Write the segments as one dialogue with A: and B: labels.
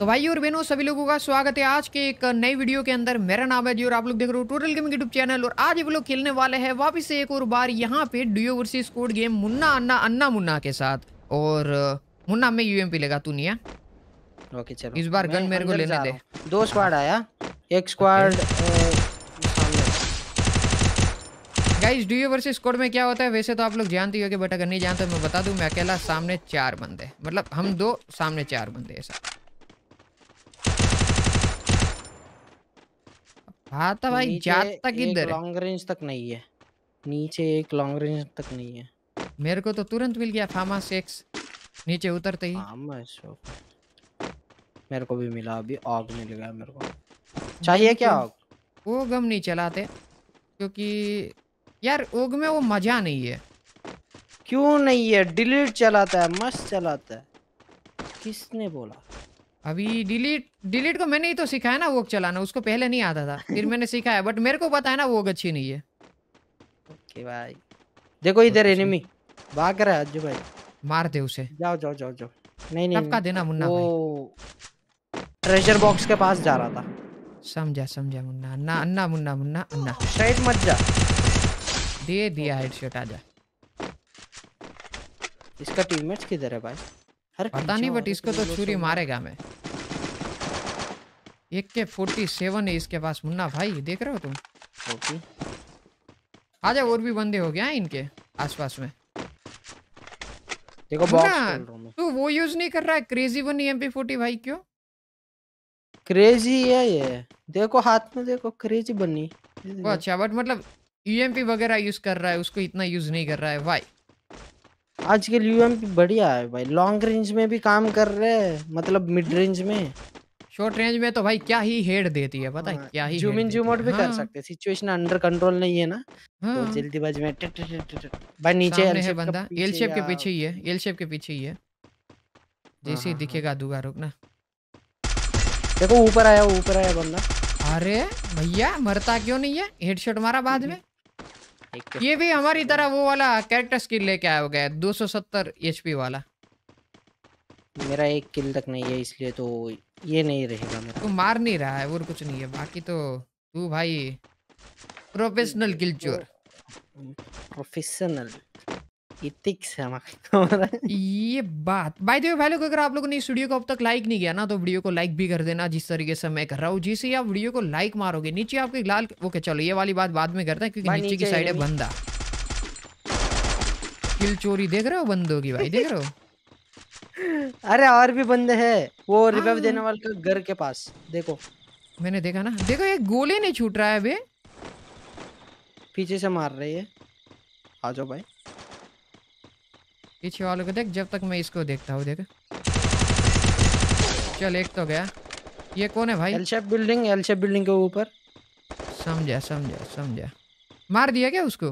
A: तो भाई और बहनों सभी लोगों का स्वागत है आज के एक नई वीडियो के अंदर मेरा नाम है जी और आप लोग देख रहे हो टोटल गेमिंग यूट्यूब चैनल और आज हम लोग खेलने वाले हैं वापस से एक और बार यहाँ पे duo versus code game Munna Anna Anna Munna के साथ और मुन्ना में यूएमपी लगा तू नहीं
B: ओके चलो इस बार गन मेरे को लेने
A: दे दो स्क्वाड आया एक squad guys duo versus code में क्या होता है वैसे तो आप लोग जानते हो कि बट अगर नहीं जानते मैं बता दूं मैं अकेला सामने चार बंदे मतलब हम दो सामने चार बंदे ऐसा हाँ तो भाई जात जाता किधर लॉन्ग
B: रेंज तक नहीं है नीचे एक लॉन्ग रेंज तक नहीं है
A: मेरे को तो तुरंत मिल गया फार्मा सेक्स नीचे उतरते ही
B: मेरे को भी मिला अभी आग मिल गया मेरे को
A: चाहिए क्या आग वो गम नहीं चलाते क्योंकि यार ओग में वो मजा नहीं है
B: क्यों नहीं है डिलीट चलाता है मस्त चलाता है
A: किसने बोला अभी डिलीट डिलीट को मैंने ही तो सिखाया ना वोक चलाना उसको पहले नहीं आता था फिर मैंने सिखाया बट मेरे को पता है ना वोक अच्छी नहीं है
B: ओके भाई
A: देखो इधर एनिमी भाग रहा है अज्जू भाई मार दे उसे जाओ जाओ जाओ जाओ नहीं नहीं सबका देना मुन्ना वो ट्रेजर बॉक्स के पास जा रहा था समझा समझा मुन्ना अन्ना अन्ना मुन्ना मुन्ना अन्ना साइड मत जा दे दिया हेडशॉट आजा
B: इसका टीममेट्स किधर है भाई
A: पता अच्छा, नहीं बट इसको तो छुरी मारेगा मैं एक के फोर्टी सेवन है इसके पास मुन्ना भाई देख रहे हो तुम okay. आजा और भी बंदे हो गया इनके आसपास में देखो बॉक्स तू वो यूज नहीं कर रहा है क्रेजी बनी एमपी फोर्टी भाई क्यों
B: क्रेजी है ये देखो हाथ में देखो क्रेजी बनी
A: वो अच्छा बट मतलब यूएमपी e वगैरह यूज कर रहा है उसको इतना यूज नहीं कर रहा है भाई
B: आजकल यूएमपी बढ़िया है भाई लॉन्ग रेंज में भी काम कर रहे हैं मतलब मिड रेंज में
A: शॉर्ट रेंज में तो भाई क्या ही हेड देती है पता है हाँ, क्या ही जूम इन जूम आउट भी हाँ। कर सकते
B: हैं सिचुएशन अंडर कंट्रोल नहीं है ना तो हाँ। तो जल्दीबाजी में टट टट टट भाई नीचे एल शेप बंदा एल शेप के पीछे
A: ही है एल शेप के पीछे ही है जैसे ही हाँ, दिखेगा हाँ। दूगा रुकना देखो ऊपर आया ऊपर आया बंदा अरे भैया मरता क्यों नहीं है हेडशॉट मारा बाद हम्म, में हम्म। ये भी हमारी तरह वो वाला कैरेक्टर स्किल लेके आया हो गया दो सौ सत्तर एच पी वाला
B: मेरा एक किल तक नहीं है इसलिए तो ये नहीं रहेगा मेरा तो
A: मार नहीं रहा है और कुछ नहीं है बाकी तो तू भाई प्रोफेशनल किल चोर प्रोफेशनल इतिक से ये बात बाय अगर आप लोगों ने इस वीडियो को अब तक लाइक नहीं किया ना तो वीडियो को लाइक भी कर देना जिस तरीके से मैं कर रहा हूँ जिससे आप वीडियो को लाइक मारोगे नीचे आपके लाल ओके चलो ये वाली बात बाद में करते हैं क्योंकि नीचे की साइड है बंदा किल चोरी देख रहे हो बंदों की भाई देख रहे हो अरे और भी बंदे है वो
B: रिवाइव हाँ। देने वाले के घर के पास देखो
A: मैंने देखा ना देखो ये गोली नहीं छूट रहा है अभी पीछे से मार रही है आ जाओ भाई पीछे वालों को देख जब तक मैं इसको देखता हूँ देख
B: चल एक तो गया
A: ये कौन है भाई L shape building L shape building के ऊपर समझा समझा समझा मार दिया क्या उसको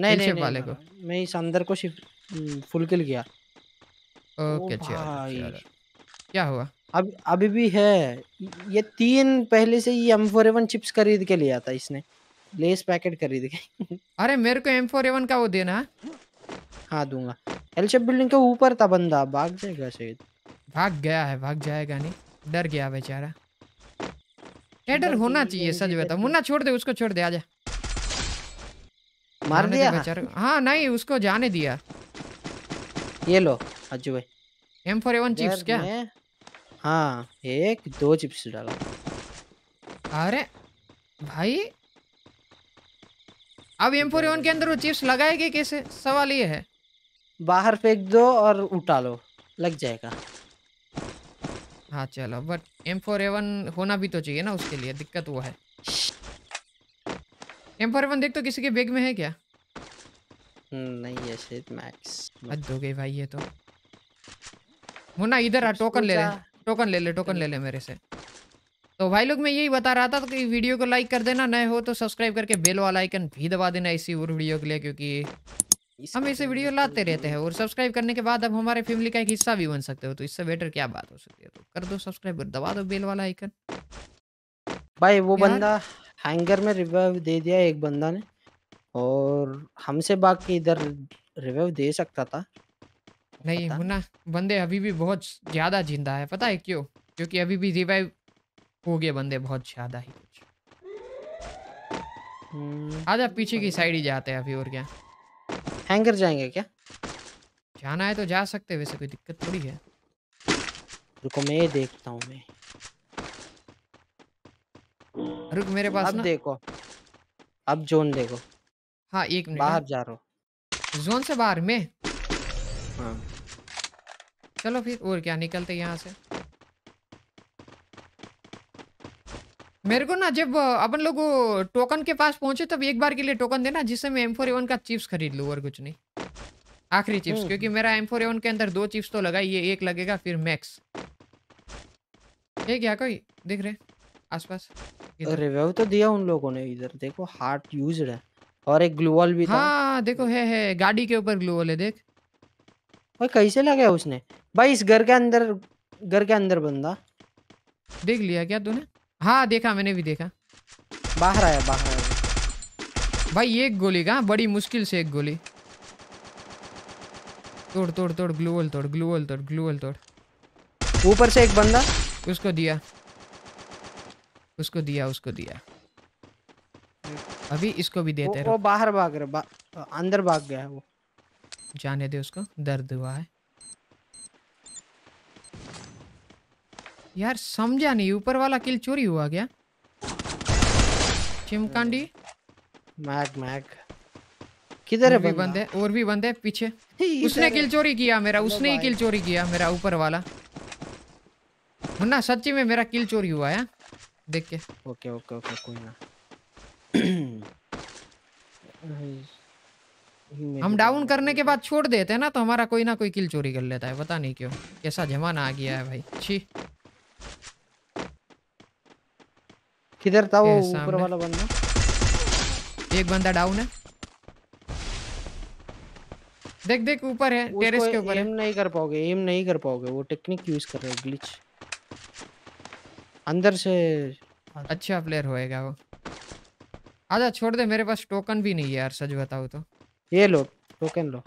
A: नहीं नहीं, वाले को मैं इस अंदर को
B: फुल किल हम्म, किया ओके चलो क्या हुआ अब अभी भी है ये तीन पहले से ही एम चिप्स खरीद के लिया था इसने लेस पैकेट खरीद के
A: अरे मेरे को एम का वो देना
B: हाँ दूंगा एल शेप बिल्डिंग के ऊपर था बंदा भाग जाएगा शायद
A: भाग गया है भाग जाएगा नहीं डर गया बेचारा एडर होना चाहिए सच बता मुन्ना छोड़ दे उसको छोड़ दे आजा
B: मार दिया बेचारे
A: हाँ नहीं उसको जाने दिया
B: ये लो अज्जू भाई एम फोर एवन चिप्स क्या
A: हाँ एक दो चिप्स डाला अरे भाई अब एम फोर के अंदर वो चिप्स लगाएगी कैसे सवाल ये है
B: बाहर फेंक दो और उठा लो लग जाएगा
A: हाँ चलो बट एम फोर एवन होना भी तो चाहिए ना उसके लिए दिक्कत वो है एम फोर एवन देख तो किसी के बैग में है क्या
B: नहीं है शायद
A: मैक्स हद हो गई भाई ये तो मुन्ना इधर आ टोकन ले ले टोकन ले ले टोकन ले ले मेरे से तो भाई लोग मैं यही बता रहा था तो कि वीडियो को लाइक कर देना नए हो तो सब्सक्राइब करके बेल वाला आइकन भी दबा देना इसी और वीडियो के लिए क्योंकि हम इसे वीडियो तो लाते रहते हैं और सब्सक्राइब करने के बाद अब हमारे फैमिली का एक हिस्सा भी बन सकते हो तो इससे बेटर क्या बात हो सकती है तो कर दो सब्सक्राइब कर दबा दो बेल वाला आइकन
B: भाई वो बंदा हैंगर में रिवाइव दे दिया एक बंदा ने और हमसे बाकी इधर रिवाइव दे सकता था
A: नहीं मुन्ना बंदे अभी भी बहुत ज्यादा जिंदा है पता है क्यों क्योंकि अभी भी रिवाइव हो गए बंदे बहुत ज्यादा ही कुछ हम्म। आजा पीछे की साइड ही जाते हैं अभी और क्या हैंगर जाएंगे क्या जाना है तो जा सकते हैं वैसे कोई दिक्कत थोड़ी है रुको मैं देखता हूँ मैं रुक मेरे पास अब ना देखो
B: अब जोन देखो
A: हाँ एक मिनट बाहर हाँ। जा रहा हूँ जोन से बाहर में हाँ चलो फिर और क्या निकलते यहाँ से मेरे को ना जब अपन लोग टोकन के पास पहुंचे तब एक बार के लिए टोकन देना जिससे मैं एम फोर एवन का चिप्स खरीद लू और कुछ नहीं आखिरी चिप्स हम्म। क्योंकि मेरा एम फोर एवन के अंदर दो चिप्स तो लगा ये एक लगेगा फिर मैक्स ये क्या कोई दिख रहे आसपास
B: रिव्यू तो दिया उन लोगों ने इधर देखो हार्ट यूज है और एक ग्लूवल भी हाँ, था
A: हाँ देखो है है गाड़ी के ऊपर ग्लूवल
B: है देख भाई कैसे लगा उसने भाई इस घर के अंदर घर के अंदर
A: बंदा देख लिया क्या तूने हाँ देखा मैंने भी देखा
B: बाहर आया बाहर
A: आया भाई एक गोली का बड़ी मुश्किल से एक गोली तोड़ तोड़ तोड़ ग्लूवल तोड़ ग्लूवल तोड़ ग्लूवल तोड़ ऊपर से एक बंदा उसको दिया उसको दिया उसको दिया अभी इसको भी देते वो, वो
B: बाहर भाग रहे बा, अंदर भाग गया है वो
A: जाने दे उसको दर्द हुआ है यार समझा नहीं ऊपर वाला किल चोरी हुआ क्या चिमकांडी मैग मैग किधर है भी बंदे और भी बंदे पीछे उसने किल चोरी किया मेरा उसने ही किल चोरी किया मेरा ऊपर वाला मुन्ना सच्ची में मेरा किल चोरी हुआ है देख के ओके ओके ओके कोई ना हम डाउन करने के बाद छोड़ देते हैं ना तो हमारा कोई ना कोई किल चोरी कर लेता है पता नहीं क्यों कैसा जमाना आ गया है भाई छी किधर
B: था वो ऊपर वाला
A: बंदा एक बंदा डाउन है देख देख ऊपर है टेरेस के ऊपर एम
B: नहीं कर पाओगे एम नहीं कर पाओगे वो टेक्निक यूज कर रहे हो ग्लिच
A: अंदर से अच्छा प्लेयर होएगा वो आजा छोड़ दे मेरे पास टोकन भी नहीं है यार सच बताओ तो ये लो टोकन लो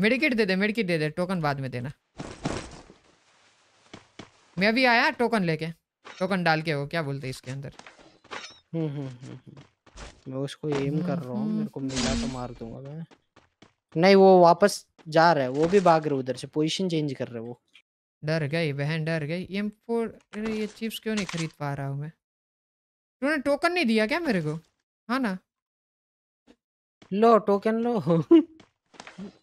A: मेडिकेट दे दे मेडिकेट दे दे टोकन बाद में देना मैं भी आया टोकन लेके टोकन डाल के वो क्या बोलते इसके अंदर हम्म हम्म, हम्म,
B: हम्म। मैं उसको एम कर रहा हूँ मेरे
A: को मिला तो मार दूंगा मैं
B: नहीं वो वापस जा रहा है वो भी भाग रहा है उधर से पोजीशन चेंज कर रहा है वो
A: डर गई बहन डर गई एम फोर ये चिप्स क्यों नहीं खरीद पा रहा हूँ मैं तूने टोकन नहीं दिया क्या मेरे को हाँ ना लो टोकन लो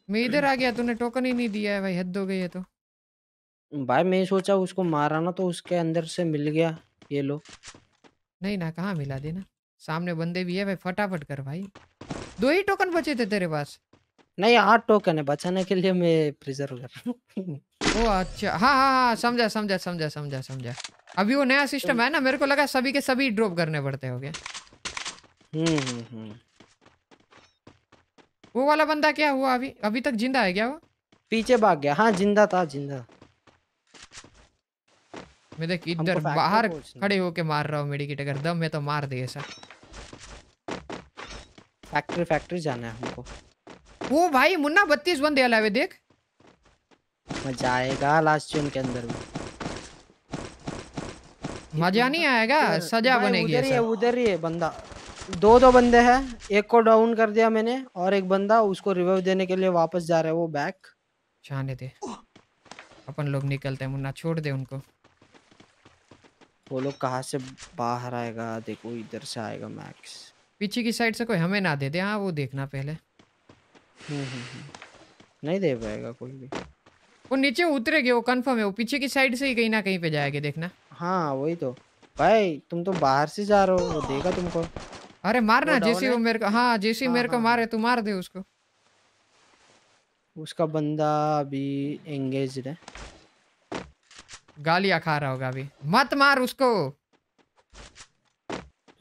A: मैं इधर आ गया तूने टोकन ही नहीं दिया है भाई हद हो गई है तो
B: भाई मैं सोचा उसको मारा ना तो उसके अंदर से मिल गया ये लो
A: नहीं ना कहा मिला देना सामने बंदे भी है भाई फटाफट कर भाई दो ही टोकन बचे थे तेरे पास
B: नहीं आठ टोकन है बचाने के लिए मैं प्रिजर्व कर
A: रहा ओ अच्छा हाँ हाँ हाँ समझा समझा समझा समझा समझा अभी वो नया सिस्टम हम्म। है ना मेरे को लगा सभी के सभी ड्रॉप करने पड़ते हो गए हम्म, हम्म, वो वाला बंदा क्या हुआ अभी अभी तक जिंदा है क्या वो पीछे
B: भाग गया हाँ जिंदा था जिंदा
A: मैं देख इधर बाहर खड़े होके मार रहा हूँ मेडिकेट अगर दम है तो मार दे ऐसा फैक्ट्री फैक्ट्री जाना है हमको वो भाई मुन्ना बत्तीस बंदे अलावे देख
B: मजा आएगा लास्ट चेन के अंदर में
A: मजा नहीं आएगा सजा बनेगी उधर ही है उधर ही है बंदा
B: दो दो बंदे हैं एक को डाउन कर दिया मैंने और एक बंदा उसको रिवाइव देने के लिए
A: वापस जा रहा है वो बैक जाने दे अपन लोग निकलते हैं मुन्ना छोड़ दे उनको
B: वो लोग कहाँ से बाहर आएगा देखो इधर से आएगा मैक्स
A: पीछे की साइड से कोई हमें ना दे दे हाँ वो देखना पहले हम्म, हम्म, हम्म।
B: नहीं दे पाएगा कोई भी
A: वो नीचे उतरेगे वो कंफर्म है वो पीछे की साइड से ही कहीं ना कहीं पे जाएगा देखना
B: हाँ वही तो भाई तुम तो बाहर से जा रहे हो वो देगा तुमको अरे मारना जैसे वो मेरे
A: को हाँ जैसे हाँ, मेरे को हाँ, मारे हाँ। तू मार दे उसको
B: उसका बंदा अभी एंगेज है
A: गालियां खा रहा होगा अभी
B: मत मार उसको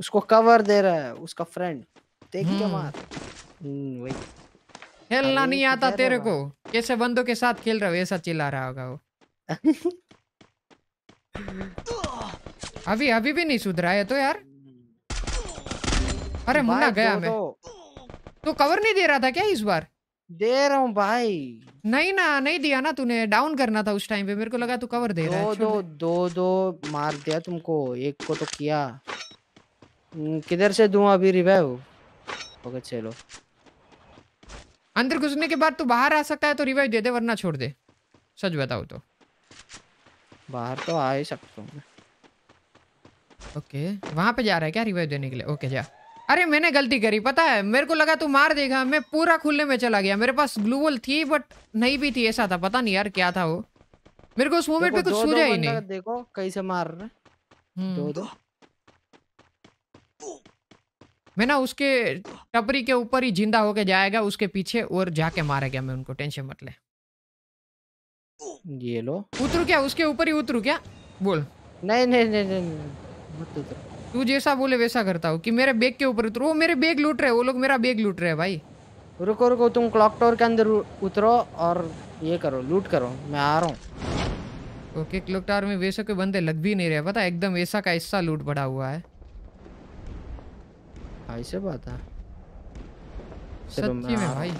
B: उसको कवर दे
A: रहा है उसका फ्रेंड देख क्या मार हम्म, खेलना नहीं आता तेरे को कैसे बंदों के साथ खेल रहा हो ऐसा चिल्ला रहा होगा वो अभी अभी भी नहीं सुधरा है तो यार अरे मुन्ना गया मैं तो कवर नहीं दे रहा था क्या इस बार दे रहा हूँ भाई नहीं ना नहीं दिया ना तूने डाउन करना था उस टाइम पे मेरे को लगा तू कवर दे दो, रहा है दो
B: दो दो मार दिया तुमको एक को तो किया हम्म, किधर से दू अभी रिवाइव ओके चलो
A: अंदर घुसने के बाद तू बाहर आ सकता है तो रिवाइव दे दे वरना छोड़ दे सच बताओ तो बाहर तो आ ही सकता हूँ ओके वहां पे जा रहा है क्या रिवाइव देने के लिए ओके जा अरे मैंने गलती करी पता है मेरे को लगा तू मार देगा मैं पूरा खुलने में चला गया मेरे पास ग्लूवल थी बट नहीं भी थी ऐसा था पता नहीं यार क्या था वो मेरे को उस मोमेंट पे कुछ सूझा ही नहीं देखो कैसे मार रहे हम्म। दो दो मैं ना उसके टपरी के ऊपर ही जिंदा होके जाएगा उसके पीछे और जाके मारेगा मैं उनको टेंशन मत ले ये लो उतरू क्या उसके ऊपर ही उतरू क्या बोल नहीं नहीं नहीं नहीं मत उतरू तू जैसा बोले वैसा करता हूँ कि मेरे बैग के ऊपर उतरो वो मेरे बैग लूट रहे वो लोग मेरा बैग लूट रहे भाई रुको रुको तुम क्लॉक टावर के अंदर उतरो और ये करो लूट करो मैं आ रहा हूँ ओके क्लॉक टावर में वैसे कोई बंदे लग भी नहीं रहे पता एकदम ऐसा का ऐसा लूट बढ़ा हुआ है
B: ऐसे बात है
A: सच्ची में भाई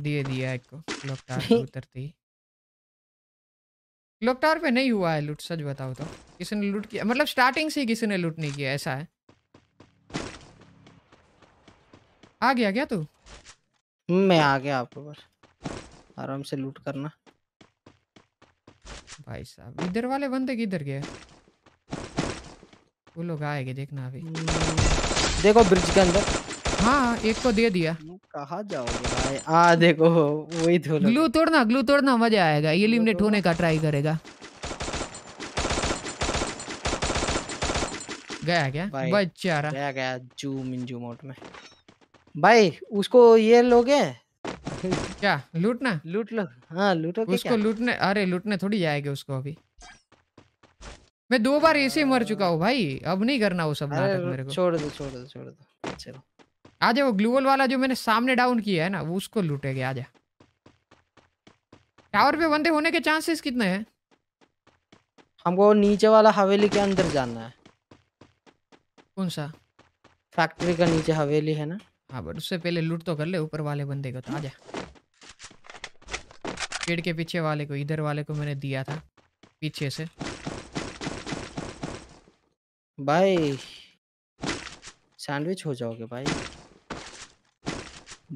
A: दिए दिया एक को क्लॉक टावर उतरते ही क्लॉक टावर पे नहीं हुआ है लूट सच बताओ तो किसी ने लूट किया मतलब स्टार्टिंग से ही किसी ने लूट नहीं किया ऐसा है आ गया क्या तू
B: हम्म, मैं आ गया आपके ऊपर आराम से लूट करना
A: भाई साहब इधर वाले बंदे किधर गए वो लोग आएंगे देखना अभी हम्म, देखो ब्रिज के अंदर हाँ एक को तो दे दिया
B: कहा जाओगे
A: भाई आ देखो वही धोलो ग्लू तोड़ना ग्लू तोड़ना मजा आएगा ये लिमिनेट होने का ट्राई करेगा
B: गया क्या बेचारा गया गया जूम इन जूम आउट में
A: भाई उसको ये लोगे क्या लूटना लूट लो हाँ लूटो उसको लूटने अरे लूटने थोड़ी जाएगा उसको अभी मैं दो बार ऐसे मर चुका हूँ भाई अब नहीं करना वो सब नाटक मेरे को छोड़ दो
B: छोड़ दो छोड़ दो चलो
A: आजा वो ग्लूवल वाला जो मैंने सामने डाउन किया है ना वो उसको लूटेगा आजा टावर पे बंदे होने के चांसेस कितने हैं हमको नीचे वाला हवेली के अंदर जाना है कौन सा फैक्ट्री का नीचे हवेली है ना हाँ बट उससे पहले लूट तो कर ले ऊपर वाले बंदे को तो आ जा पेड़ के पीछे वाले को इधर वाले को मैंने दिया था पीछे से
B: भाई सैंडविच हो जाओगे भाई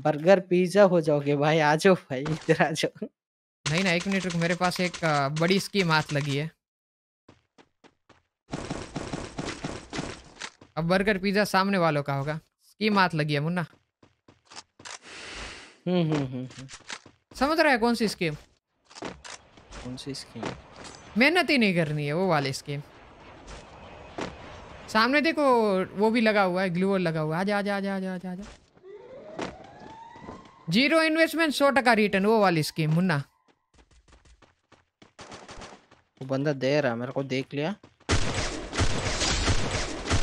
B: बर्गर पिज्जा हो जाओगे भाई आ जाओ भाई इधर आ जाओ
A: नहीं ना एक मिनट रुक मेरे पास एक बड़ी स्कीम हाथ लगी है अब बर्गर पिज्जा सामने वालों का होगा स्कीम हाथ लगी है मुन्ना हम्म
B: हम्म, हम्म हम्म
A: समझ रहा है कौन सी स्कीम
B: कौन सी स्कीम
A: मेहनत ही नहीं करनी है वो वाले स्कीम सामने देखो वो भी लगा हुआ है ग्लूअर लगा हुआ है आजा आजा आजा आजा आजा आजा जीरो इन्वेस्टमेंट सौ टका रिटर्न वो वाली स्कीम मुन्ना
B: वो बंदा दे रहा
A: मेरे को देख लिया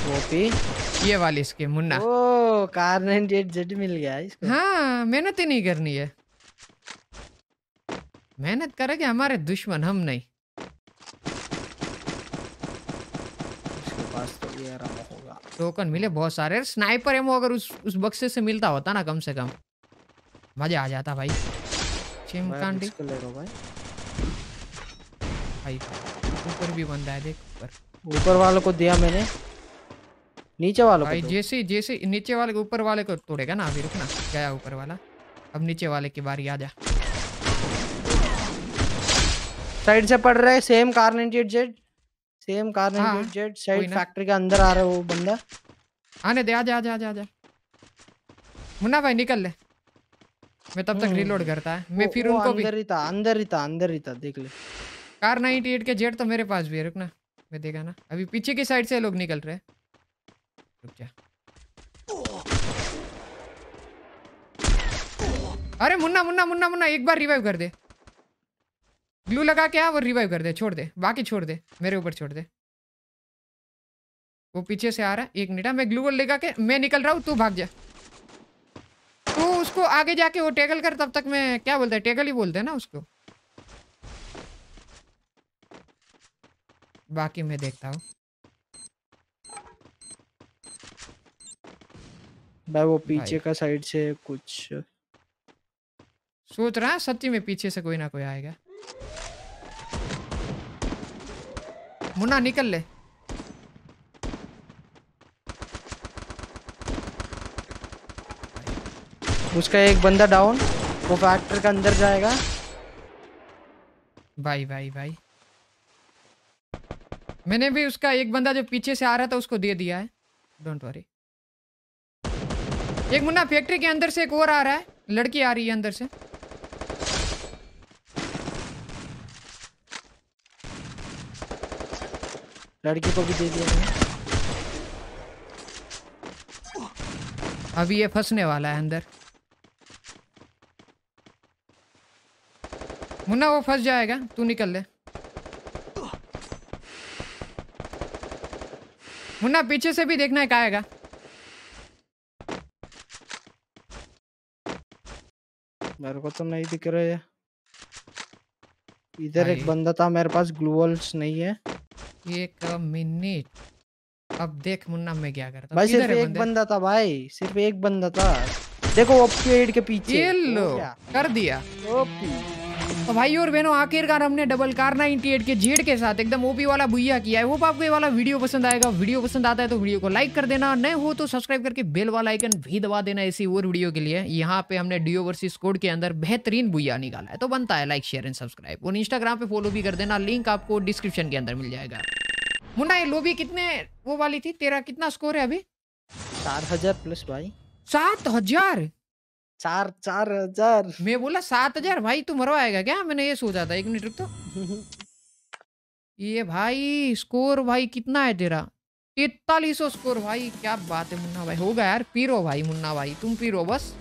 A: वो भी ये वाली स्कीम मुन्ना ओ कार 98Z मिल गया इसको हाँ मेहनत ही नहीं करनी है मेहनत करेंगे हमारे दुश्मन हम नहीं पास
B: तो ये रहा होगा
A: टोकन मिले बहुत सारे स्नाइपर एमो अगर उस उस बक्से से मिलता होता ना कम से कम मजा आ जाता भाई चिमकांडी भाई ऊपर भी बंदा है देख ऊपर ऊपर वालों को दिया मैंने नीचे वालों भाई को तो। जैसे जैसे नीचे वाले को ऊपर वाले को तोड़ेगा ना अभी रुकना गया ऊपर वाला अब नीचे वाले की बारी आ जा
B: साइड से पड़ रहे same car Z same car हाँ, जेट साइड फैक्ट्री के
A: अंदर आ रहा है वो बंदा आने दे आ जा आ जा आ जा मुन्ना भाई निकल ले
B: मैं तब तक रीलोड हम्म। करता है मैं फिर उनको भी अंदर ही था अंदर ही था अंदर ही था देख ले
A: कार 98 के जेट तो मेरे पास भी है रुकना मैं देखा ना अभी पीछे की साइड से लोग निकल रहे हैं रुक जा अरे मुन्ना मुन्ना मुन्ना मुन्ना एक बार रिवाइव कर दे ग्लू लगा के आ वो रिवाइव कर दे छोड़ दे बाकी छोड़ दे मेरे ऊपर छोड़ दे वो पीछे से आ रहा है एक मिनट हाँ, मैं ग्लू लेगा के मैं निकल रहा हूँ तू भाग जा तू उसको आगे जाके वो टेकल कर तब तक मैं क्या बोलते हैं टेकल ही बोलते हैं ना उसको बाकी मैं देखता हूँ
B: भाई वो पीछे का साइड से कुछ
A: सोच रहा सच्ची में पीछे से कोई ना कोई आएगा मुन्ना निकल ले
B: उसका एक बंदा डाउन वो फैक्टर के अंदर जाएगा
A: भाई भाई भाई मैंने भी उसका एक बंदा जो पीछे से आ रहा था उसको दे दिया है डोंट वरी एक मुन्ना फैक्ट्री के अंदर से एक और आ रहा है लड़की आ रही है अंदर से लड़की को भी दे दिया अभी ये फंसने वाला है अंदर मुन्ना वो फंस जाएगा तू निकल ले मुन्ना पीछे से भी देखना है आएगा
B: मेरे को तो नहीं दिख रहा है इधर एक बंदा था मेरे पास ग्लूवल्स नहीं है
A: एक मिनट अब देख मुन्ना मैं क्या करता भाई सिर्फ एक बंदा था भाई सिर्फ एक बंदा था
B: देखो ओपी पेड़ के पीछे ये लो कर दिया
A: ओपी तो भाई और बहनों आखिरकार हमने डबल कार 98 के जेड के साथ एकदम ओपी वाला भुया किया है होप आपको ये वाला वीडियो पसंद आएगा वीडियो पसंद आता है तो वीडियो को लाइक कर देना नए हो तो सब्सक्राइब करके बेल वाला आइकन भी दबा देना ऐसी और वीडियो के लिए यहाँ पे हमने डीओ वर्सेस कोड के अंदर बेहतरीन भुया निकाला है तो बनता है लाइक शेयर एंड सब्सक्राइब और इंस्टाग्राम पे फॉलो भी कर देना लिंक आपको डिस्क्रिप्शन के अंदर मिल जाएगा मुंडा ये लोबी कितने वो वाली थी तेरा कितना स्कोर है अभी सात हजार प्लस भाई सात हजार चार चार हजार मैं बोला सात हजार भाई तू मरवाएगा क्या मैंने ये सोचा था एक मिनट रुक तो ये भाई स्कोर भाई कितना है तेरा तैतालीस स्कोर भाई क्या बात है मुन्ना भाई होगा यार पीरो भाई मुन्ना भाई तुम पीरो बस